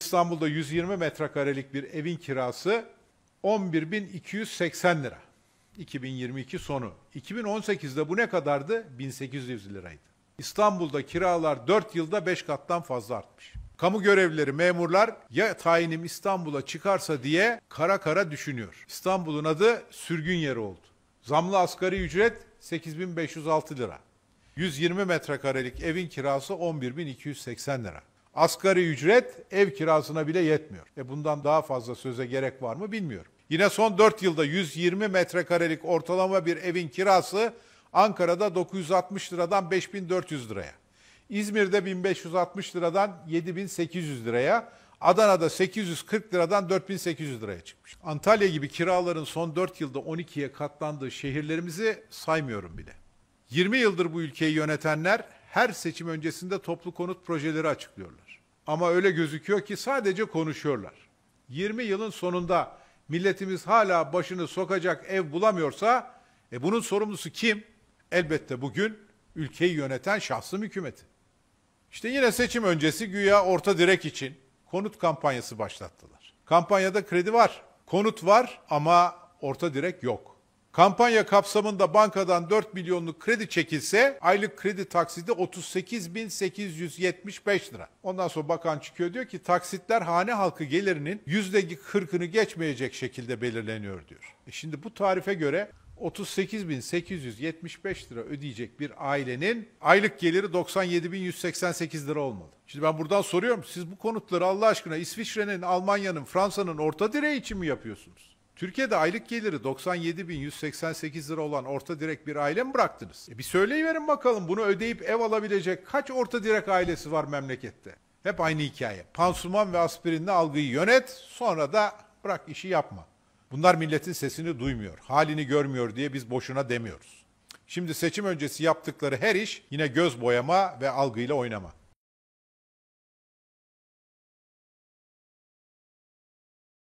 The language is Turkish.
İstanbul'da 120 metrekarelik bir evin kirası 11.280 lira. 2022 sonu. 2018'de bu ne kadardı? 1800 liraydı. İstanbul'da kiralar 4 yılda 5 kattan fazla artmış. Kamu görevlileri, memurlar ya tayinim İstanbul'a çıkarsa diye kara kara düşünüyor. İstanbul'un adı sürgün yeri oldu. Zamlı asgari ücret 8506 lira. 120 metrekarelik evin kirası 11.280 lira. Asgari ücret ev kirasına bile yetmiyor. E bundan daha fazla söze gerek var mı bilmiyorum. Yine son 4 yılda 120 metrekarelik ortalama bir evin kirası Ankara'da 960 liradan 5400 liraya. İzmir'de 1560 liradan 7800 liraya, Adana'da 840 liradan 4800 liraya çıkmış. Antalya gibi kiraların son 4 yılda 12'ye katlandığı şehirlerimizi saymıyorum bile. 20 yıldır bu ülkeyi yönetenler her seçim öncesinde toplu konut projeleri açıklıyorlar. Ama öyle gözüküyor ki sadece konuşuyorlar. 20 yılın sonunda milletimiz hala başını sokacak ev bulamıyorsa e bunun sorumlusu kim? Elbette bugün ülkeyi yöneten şahsın hükümeti. İşte yine seçim öncesi güya orta direk için konut kampanyası başlattılar. Kampanyada kredi var, konut var ama orta direk yok. Kampanya kapsamında bankadan 4 milyonluk kredi çekilse aylık kredi taksidi 38.875 lira. Ondan sonra bakan çıkıyor diyor ki taksitler hane halkı gelirinin %40'ını geçmeyecek şekilde belirleniyor diyor. E şimdi bu tarife göre 38.875 lira ödeyecek bir ailenin aylık geliri 97.188 lira olmalı. Şimdi ben buradan soruyorum siz bu konutları Allah aşkına İsviçre'nin, Almanya'nın, Fransa'nın orta direği için mi yapıyorsunuz? Türkiye'de aylık geliri 97.188 lira olan orta direk bir aile mi bıraktınız? E bir söyleyiverin bakalım bunu ödeyip ev alabilecek kaç orta direk ailesi var memlekette? Hep aynı hikaye. Pansuman ve aspirinle algıyı yönet, sonra da bırak işi yapma. Bunlar milletin sesini duymuyor, halini görmüyor diye biz boşuna demiyoruz. Şimdi seçim öncesi yaptıkları her iş yine göz boyama ve algıyla oynama.